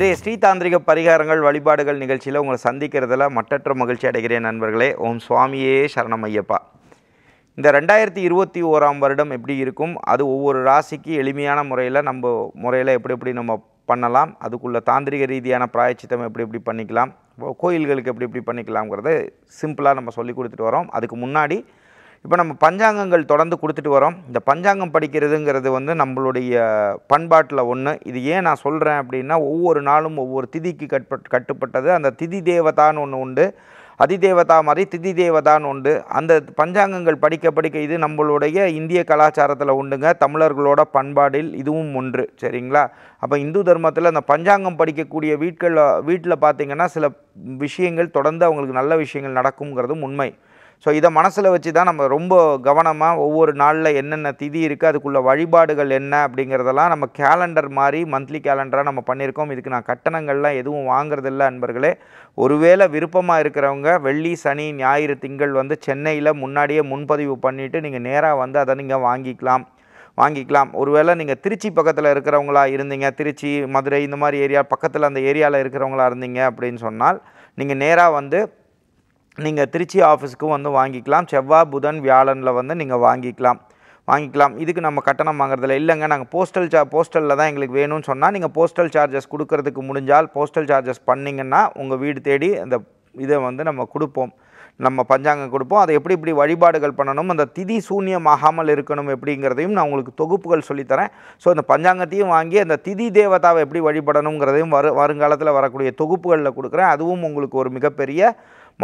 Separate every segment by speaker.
Speaker 1: இன்றைய ஸ்ரீதாந்திரிக பரிகாரங்கள் வழிபாடுகள் நிகழ்ச்சியில் உங்களை சந்திக்கிறதுல மட்டற்ற மகிழ்ச்சி அடைகிறேன் நண்பர்களே ஓம் சுவாமியே சரணம் ஐயப்பா இந்த ரெண்டாயிரத்தி இருபத்தி ஓராம் வருடம் எப்படி இருக்கும் அது ஒவ்வொரு ராசிக்கு எளிமையான முறையில் நம்ம முறையில் எப்படி எப்படி நம்ம பண்ணலாம் அதுக்குள்ளே தாந்திரிக ரீதியான பிராயச்சித்தம் எப்படி எப்படி பண்ணிக்கலாம் கோயில்களுக்கு எப்படி எப்படி பண்ணிக்கலாம்ங்கிறத சிம்பிளாக நம்ம சொல்லி கொடுத்துட்டு வரோம் அதுக்கு முன்னாடி இப்போ நம்ம பஞ்சாங்கங்கள் தொடர்ந்து கொடுத்துட்டு வரோம் இந்த பஞ்சாங்கம் படிக்கிறதுங்கிறது வந்து நம்மளுடைய பண்பாட்டில் ஒன்று இது ஏன் நான் சொல்கிறேன் அப்படின்னா ஒவ்வொரு நாளும் ஒவ்வொரு திதிக்கு கட்பட் கட்டுப்பட்டது அந்த திதி தேவதான்னு ஒன்று உண்டு அதிதேவதா மாதிரி திதி தேவதான்னு உண்டு அந்த பஞ்சாங்கங்கள் படிக்க படிக்க இது நம்மளுடைய இந்திய கலாச்சாரத்தில் உண்டுங்க தமிழர்களோட பண்பாடில் இதுவும் ஒன்று சரிங்களா அப்போ இந்து தர்மத்தில் அந்த பஞ்சாங்கம் படிக்கக்கூடிய வீட்களில் வீட்டில் பார்த்திங்கன்னா சில விஷயங்கள் தொடர்ந்து அவங்களுக்கு நல்ல விஷயங்கள் நடக்குங்கிறதும் உண்மை ஸோ இதை மனசில் வச்சு தான் நம்ம ரொம்ப கவனமாக ஒவ்வொரு நாளில் என்னென்ன திதி இருக்குது அதுக்குள்ள வழிபாடுகள் என்ன அப்படிங்கிறதெல்லாம் நம்ம கேலண்டர் மாதிரி மந்த்லி கேலண்டராக நம்ம பண்ணியிருக்கோம் இதுக்கு நான் கட்டணங்கள்லாம் எதுவும் வாங்குறதில்ல அன்பர்களே ஒருவேளை விருப்பமாக இருக்கிறவங்க வெள்ளி சனி ஞாயிறு திங்கள் வந்து சென்னையில் முன்னாடியே முன்பதிவு பண்ணிவிட்டு நீங்கள் நேராக வந்து அதை நீங்கள் வாங்கிக்கலாம் வாங்கிக்கலாம் ஒருவேளை நீங்கள் திருச்சி பக்கத்தில் இருக்கிறவங்களா இருந்தீங்க திருச்சி மதுரை இந்த மாதிரி ஏரியா பக்கத்தில் அந்த ஏரியாவில் இருக்கிறவங்களா இருந்தீங்க அப்படின்னு சொன்னால் நீங்கள் நேராக வந்து நீங்கள் திருச்சி ஆஃபீஸுக்கும் வந்து வாங்கிக்கலாம் செவ்வாய் புதன் வியாழனில் வந்து நீங்கள் வாங்கிக்கலாம் வாங்கிக்கலாம் இதுக்கு நம்ம கட்டணம் வாங்குறதில்ல இல்லைங்க நாங்கள் போஸ்டல் சா போஸ்டலில் தான் எங்களுக்கு வேணும்னு சொன்னால் நீங்கள் போஸ்டல் சார்ஜஸ் கொடுக்கறதுக்கு முடிஞ்சால் போஸ்டல் சார்ஜஸ் பண்ணிங்கன்னா உங்கள் வீடு தேடி அந்த இதை வந்து நம்ம கொடுப்போம் நம்ம பஞ்சாங்கம் கொடுப்போம் அதை எப்படி இப்படி வழிபாடுகள் பண்ணணும் அந்த திதி சூன்யமாகாமல் இருக்கணும் எப்படிங்கிறதையும் நான் உங்களுக்கு தொகுப்புகள் சொல்லித்தரேன் ஸோ அந்த பஞ்சாங்கத்தையும் வாங்கி அந்த திதி தேவதாவை எப்படி வழிபடணுங்கிறதையும் வரு வருங்காலத்தில் வரக்கூடிய தொகுப்புகளில் கொடுக்குறேன் அதுவும் உங்களுக்கு ஒரு மிகப்பெரிய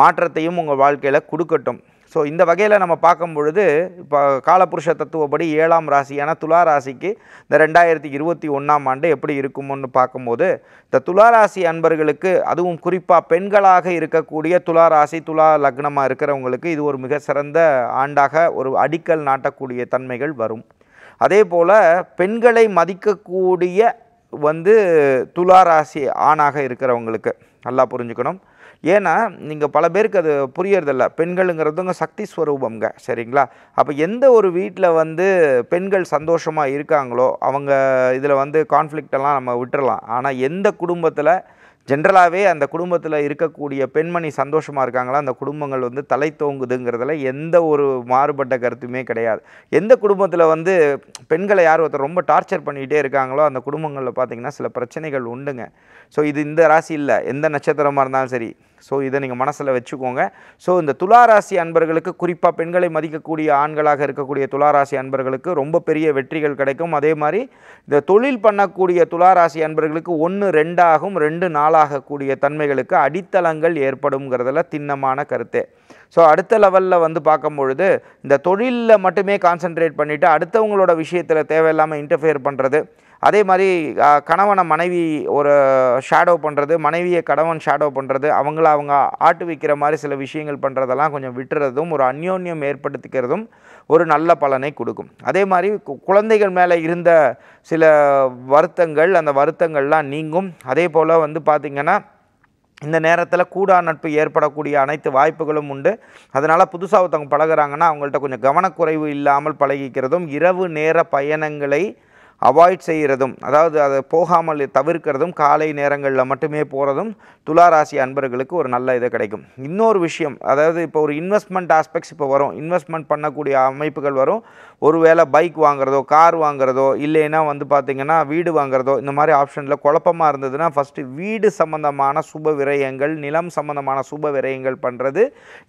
Speaker 1: மாற்றத்தையும் உங்கள் வாழ்க்கையில் கொடுக்கட்டும் ஸோ இந்த வகையில் நம்ம பார்க்கும் பொழுது இப்போ காலபுருஷ தத்துவப்படி ஏழாம் ராசியான துலா ராசிக்கு இந்த ரெண்டாயிரத்தி இருபத்தி ஒன்றாம் ஆண்டு எப்படி இருக்கும்னு பார்க்கும்போது இந்த துலா ராசி அன்பர்களுக்கு அதுவும் குறிப்பாக பெண்களாக இருக்கக்கூடிய துலா ராசி துலா லக்னமாக இருக்கிறவங்களுக்கு இது ஒரு மிக சிறந்த ஆண்டாக ஒரு அடிக்கல் நாட்டக்கூடிய தன்மைகள் வரும் அதே போல் பெண்களை மதிக்கக்கூடிய வந்து துலா ராசி ஆணாக இருக்கிறவங்களுக்கு நல்லா புரிஞ்சுக்கணும் ஏன்னா நீங்கள் பல பேருக்கு அது புரியறதில்ல பெண்களுங்கிறதுங்க சக்தி ஸ்வரூபங்க சரிங்களா அப்போ எந்த ஒரு வீட்டில் வந்து பெண்கள் சந்தோஷமாக இருக்காங்களோ அவங்க இதில் வந்து கான்ஃப்ளிக்டெல்லாம் நம்ம விட்டுறலாம் ஆனால் எந்த குடும்பத்தில் ஜென்ரலாகவே அந்த குடும்பத்தில் இருக்கக்கூடிய பெண்மணி சந்தோஷமாக இருக்காங்களா அந்த குடும்பங்கள் வந்து தலை தோங்குதுங்கிறதுல எந்த ஒரு மாறுபட்ட கருத்துமே கிடையாது எந்த குடும்பத்தில் வந்து பெண்களை யார் ஒருத்தர் ரொம்ப டார்ச்சர் பண்ணிகிட்டே இருக்காங்களோ அந்த குடும்பங்களில் பார்த்திங்கன்னா சில பிரச்சனைகள் உண்டுங்க ஸோ இது இந்த ராசி இல்லை எந்த நட்சத்திரமாக இருந்தாலும் சரி ஸோ இதை நீங்கள் மனசில் வச்சுக்கோங்க ஸோ இந்த துளாராசி அன்பர்களுக்கு குறிப்பாக பெண்களை மதிக்கக்கூடிய ஆண்களாக இருக்கக்கூடிய துளாராசி அன்பர்களுக்கு ரொம்ப பெரிய வெற்றிகள் கிடைக்கும் அதே மாதிரி இந்த தொழில் பண்ணக்கூடிய துளாராசி அன்பர்களுக்கு ஒன்று ரெண்டாகும் ரெண்டு நாளாக கூடிய தன்மைகளுக்கு அடித்தளங்கள் ஏற்படும்ங்கிறதுல திண்ணமான கருத்து ஸோ அடுத்த லெவலில் வந்து பார்க்கும் பொழுது இந்த தொழிலில் மட்டுமே கான்சென்ட்ரேட் பண்ணிவிட்டு அடுத்தவங்களோட விஷயத்தில் தேவையில்லாமல் இன்டர்ஃபியர் பண்ணுறது அதே மாதிரி கணவனை மனைவி ஒரு ஷேடோ பண்ணுறது மனைவியை கணவன் ஷேடோ பண்ணுறது அவங்கள அவங்க ஆட்டு வைக்கிற மாதிரி சில விஷயங்கள் பண்ணுறதெல்லாம் கொஞ்சம் விட்டுறதும் ஒரு அந்யோன்யம் ஏற்படுத்திக்கிறதும் ஒரு நல்ல பலனை கொடுக்கும் அதே மாதிரி குழந்தைகள் மேலே இருந்த சில வருத்தங்கள் அந்த வருத்தங்கள்லாம் நீங்கும் அதே போல் வந்து பார்த்திங்கன்னா இந்த நேரத்தில் கூடா நட்பு ஏற்படக்கூடிய அனைத்து வாய்ப்புகளும் உண்டு அதனால் புதுசாக ஒருத்தவங்க பழகிறாங்கன்னா அவங்கள்ட்ட கொஞ்சம் கவனக்குறைவு இல்லாமல் பழகிக்கிறதும் இரவு நேர பயணங்களை அவாய்ட் செய்கிறதும் அதாவது அதை போகாமல் தவிர்க்கிறதும் காலை நேரங்களில் மட்டுமே போகிறதும் துளாராசி அன்பர்களுக்கு ஒரு நல்ல இது கிடைக்கும் இன்னொரு விஷயம் அதாவது இப்போ ஒரு இன்வெஸ்ட்மெண்ட் ஆஸ்பெக்ட்ஸ் இப்போ வரும் இன்வெஸ்ட்மெண்ட் பண்ணக்கூடிய அமைப்புகள் வரும் ஒருவேளை பைக் வாங்குறதோ கார் வாங்குறதோ இல்லைன்னா வந்து பார்த்திங்கன்னா வீடு வாங்குறதோ இந்த மாதிரி ஆப்ஷனில் குழப்பமாக இருந்ததுன்னா ஃபஸ்ட்டு வீடு சம்மந்தமான சுப விரயங்கள் நிலம் சம்மந்தமான சுப விரயங்கள் பண்ணுறது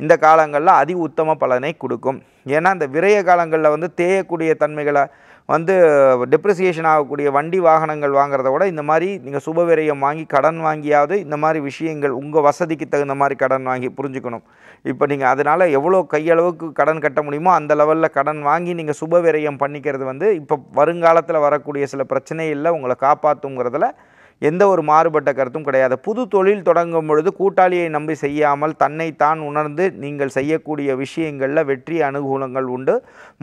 Speaker 1: இந்த காலங்களில் அதி உத்தம பலனை கொடுக்கும் ஏன்னா இந்த விரய காலங்களில் வந்து தேயக்கூடிய தன்மைகளை வந்து டெப்ரிசியேஷன் ஆகக்கூடிய வண்டி வாகனங்கள் வாங்குறத விட இந்த மாதிரி நீங்கள் சுபவிரயம் வாங்கி கடன் வாங்கியாவது இந்த மாதிரி விஷயங்கள் உங்கள் வசதிக்கு தகுந்த மாதிரி கடன் வாங்கி புரிஞ்சுக்கணும் இப்போ நீங்கள் அதனால் எவ்வளோ கையளவுக்கு கடன் கட்ட முடியுமோ அந்த லெவலில் கடன் வாங்கி நீங்கள் சுபவிரயம் பண்ணிக்கிறது வந்து இப்போ வருங்காலத்தில் வரக்கூடிய சில பிரச்சனைகளில் உங்களை காப்பாற்றுங்கிறதுல எந்த ஒரு மாறுபட்ட கருத்தும் கிடையாது புது தொழில் தொடங்கும் பொழுது கூட்டாளியை நம்பி செய்யாமல் தன்னைத்தான் உணர்ந்து நீங்கள் செய்யக்கூடிய விஷயங்களில் வெற்றி அனுகூலங்கள் உண்டு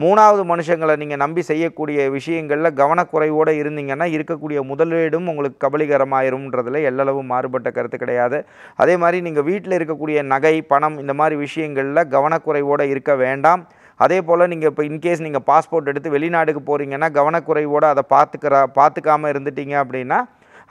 Speaker 1: மூணாவது மனுஷங்களை நீங்கள் நம்பி செய்யக்கூடிய விஷயங்களில் கவனக்குறைவோடு இருந்தீங்கன்னா இருக்கக்கூடிய முதலீடும் உங்களுக்கு கபலீகரமாயிரும்ன்றதில் எல்லளவு மாறுபட்ட கருத்து கிடையாது அதே மாதிரி நீங்கள் வீட்டில் இருக்கக்கூடிய நகை பணம் இந்த மாதிரி விஷயங்களில் கவனக்குறைவோடு இருக்க வேண்டாம் அதே போல் நீங்கள் இப்போ இன்கேஸ் நீங்கள் பாஸ்போர்ட் எடுத்து வெளிநாடுக்கு போகிறீங்கன்னா கவனக்குறைவோடு அதை பார்த்துக்கிற பார்த்துக்காமல் இருந்துட்டீங்க அப்படின்னா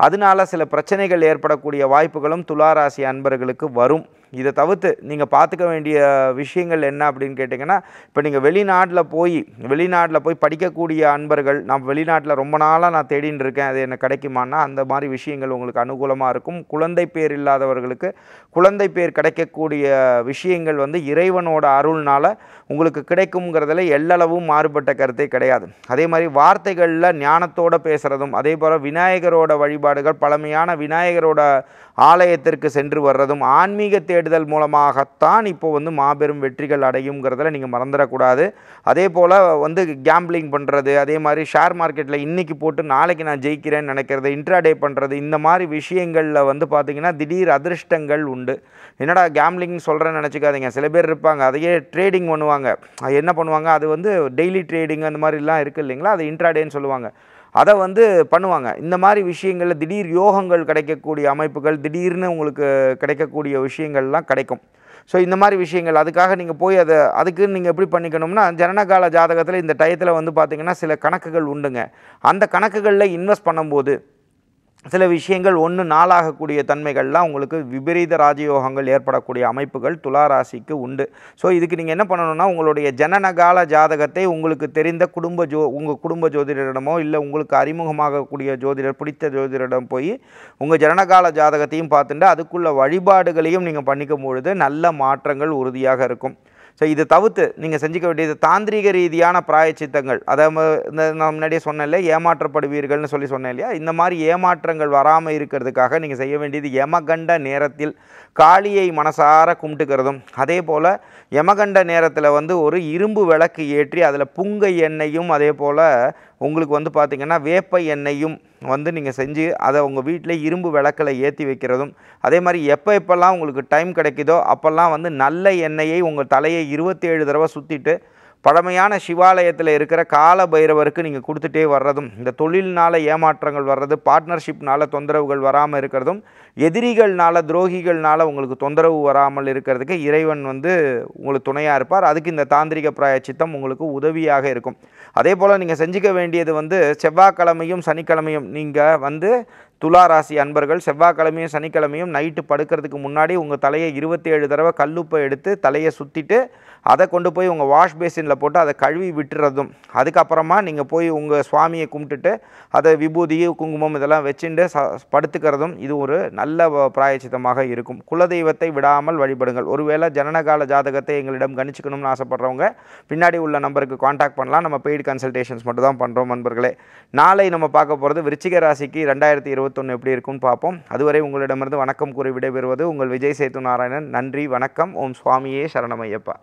Speaker 1: அதனால் சில பிரச்சனைகள் ஏற்படக்கூடிய வாய்ப்புகளும் துளாராசி அன்பர்களுக்கு வரும் இதை தவிர்த்து நீங்கள் பார்த்துக்க வேண்டிய விஷயங்கள் என்ன அப்படின்னு கேட்டிங்கன்னா இப்போ நீங்கள் வெளிநாட்டில் போய் வெளிநாட்டில் போய் படிக்கக்கூடிய அன்பர்கள் நான் வெளிநாட்டில் ரொம்ப நாளாக நான் தேடின்னு இருக்கேன் அது என்ன கிடைக்குமானா அந்த மாதிரி விஷயங்கள் உங்களுக்கு அனுகூலமாக இருக்கும் குழந்தை பேர் இல்லாதவர்களுக்கு குழந்தை பேர் கிடைக்கக்கூடிய விஷயங்கள் வந்து இறைவனோட அருள்னால் உங்களுக்கு கிடைக்குங்கிறதுல எல்லளவும் மாறுபட்ட கருத்தே கிடையாது அதே மாதிரி வார்த்தைகளில் ஞானத்தோடு பேசுகிறதும் அதே போல் விநாயகரோட வழிபாடுகள் பழமையான விநாயகரோட ஆலயத்திற்கு சென்று வர்றதும் ஆன்மீக தேடு தேடுதல் மூலமாகத்தான் இப்போ வந்து மாபெரும் வெற்றிகள் அடையுங்கிறதுல நீங்கள் மறந்துடக்கூடாது அதே போல் வந்து கேம்பிளிங் பண்ணுறது அதே மாதிரி ஷேர் மார்க்கெட்டில் இன்றைக்கி போட்டு நாளைக்கு நான் ஜெயிக்கிறேன்னு நினைக்கிறது இன்ட்ராடே பண்ணுறது இந்த மாதிரி விஷயங்களில் வந்து பார்த்திங்கன்னா திடீர் அதிர்ஷ்டங்கள் உண்டு என்னடா கேம்பிளிங் சொல்கிறேன்னு நினச்சிக்காதீங்க சில பேர் இருப்பாங்க அதையே ட்ரேடிங் பண்ணுவாங்க என்ன பண்ணுவாங்க அது வந்து டெய்லி ட்ரேடிங் அந்த மாதிரிலாம் இருக்குது இல்லைங்களா அது இன்ட்ராடேன்னு சொல்லுவாங்க அதை வந்து பண்ணுவாங்க இந்த மாதிரி விஷயங்களில் திடீர் யோகங்கள் கிடைக்கக்கூடிய அமைப்புகள் திடீர்னு உங்களுக்கு கிடைக்கக்கூடிய விஷயங்கள்லாம் கிடைக்கும் ஸோ இந்த மாதிரி விஷயங்கள் அதுக்காக நீங்கள் போய் அதை அதுக்குன்னு நீங்கள் எப்படி பண்ணிக்கணும்னா ஜனனகால ஜாதகத்தில் இந்த டயத்தில் வந்து பார்த்திங்கன்னா சில கணக்குகள் உண்டுங்க அந்த கணக்குகளில் இன்வெஸ்ட் பண்ணும்போது சில விஷயங்கள் ஒன்று நாளாகக்கூடிய தன்மைகள்லாம் உங்களுக்கு விபரீத ராஜயோகங்கள் ஏற்படக்கூடிய அமைப்புகள் துலா ராசிக்கு உண்டு ஸோ இதுக்கு நீங்கள் என்ன பண்ணணும்னா உங்களுடைய ஜனனகால ஜாதகத்தை உங்களுக்கு தெரிந்த குடும்ப ஜோ உங்கள் குடும்ப ஜோதிடரிடமோ இல்லை உங்களுக்கு அறிமுகமாகக்கூடிய ஜோதிடர் பிடித்த ஜோதிடரிடம் போய் உங்கள் ஜனனகால ஜாதகத்தையும் பார்த்துட்டு அதுக்குள்ள வழிபாடுகளையும் நீங்கள் பண்ணிக்கும் பொழுது நல்ல மாற்றங்கள் உறுதியாக இருக்கும் ஸோ இது தவிர்த்து நீங்கள் செஞ்சுக்க வேண்டியது தாந்திரிக ரீதியான பிராயச்சித்தங்கள் அதாவது இந்த நான் முன்னாடியே சொன்னேன்ல ஏமாற்றப்படுவீர்கள்னு சொல்லி சொன்னேன் இல்லையா இந்த மாதிரி ஏமாற்றங்கள் வராமல் இருக்கிறதுக்காக நீங்கள் செய்ய வேண்டியது யமகண்ட நேரத்தில் காளியை மனசார கும்பிட்டுக்கிறதும் அதே போல் யமகண்ட நேரத்தில் வந்து ஒரு இரும்பு விளக்கு ஏற்றி அதில் புங்கை எண்ணெயும் அதே போல் உங்களுக்கு வந்து பார்த்திங்கன்னா வேப்ப எண்ணெயும் வந்து நீங்கள் செஞ்சு அதை உங்கள் வீட்டில் இரும்பு விளக்கில் ஏற்றி வைக்கிறதும் அதே மாதிரி எப்போ எப்போல்லாம் உங்களுக்கு டைம் கிடைக்குதோ அப்போல்லாம் வந்து நல்ல எண்ணெயை உங்கள் தலையை இருபத்தேழு தடவை சுற்றிட்டு பழமையான சிவாலயத்தில் இருக்கிற கால பைரவருக்கு நீங்கள் கொடுத்துட்டே வர்றதும் இந்த தொழில்னால் ஏமாற்றங்கள் வர்றது பார்ட்னர்ஷிப்னால் தொந்தரவுகள் வராமல் இருக்கிறதும் எதிரிகள்னால் துரோகிகள்னால் உங்களுக்கு தொந்தரவு வராமல் இருக்கிறதுக்கு இறைவன் வந்து உங்களுக்கு துணையாக இருப்பார் அதுக்கு இந்த தாந்திரிக சித்தம் உங்களுக்கு உதவியாக இருக்கும் அதே போல் நீங்கள் செஞ்சுக்க வேண்டியது வந்து செவ்வாய்க்கிழமையும் சனிக்கிழமையும் நீங்கள் வந்து துலா ராசி அன்பர்கள் செவ்வாய்க்கிழமையும் சனிக்கிழமையும் நைட்டு படுக்கிறதுக்கு முன்னாடி உங்கள் தலையை இருபத்தி ஏழு தடவை கல்லுப்பை எடுத்து தலையை சுற்றிட்டு அதை கொண்டு போய் உங்கள் வாஷ் பேசினில் போட்டு அதை கழுவி விட்டுறதும் அதுக்கப்புறமா நீங்கள் போய் உங்கள் சுவாமியை கும்பிட்டுட்டு அதை விபூதி குங்குமம் இதெல்லாம் வச்சுட்டு ச படுத்துக்கிறதும் இது ஒரு நல்ல பிராயச்சித்தமாக இருக்கும் குலதெய்வத்தை விடாமல் வழிபடுங்கள் ஒருவேளை ஜனனகால ஜாதகத்தை எங்களிடம் கணிச்சிக்கணும்னு ஆசைப்பட்றவங்க பின்னாடி உள்ள நம்பருக்கு காண்டாக்ட் பண்ணலாம் நம்ம பெய்டு கன்சல்டேஷன்ஸ் மட்டும் தான் பண்ணுறோம் நண்பர்களே நாளை நம்ம பார்க்க போகிறது விருச்சிக ராசிக்கு ரெண்டாயிரத்தி இருபத்தி இருபத்தொன்று எப்படி இருக்கும்னு பார்ப்போம் அதுவரை உங்களிடமிருந்து வணக்கம் கூறி விடைபெறுவது உங்கள் விஜய் சேத்து நாராயணன் நன்றி வணக்கம் ஓம் சுவாமியே சரணமையப்பா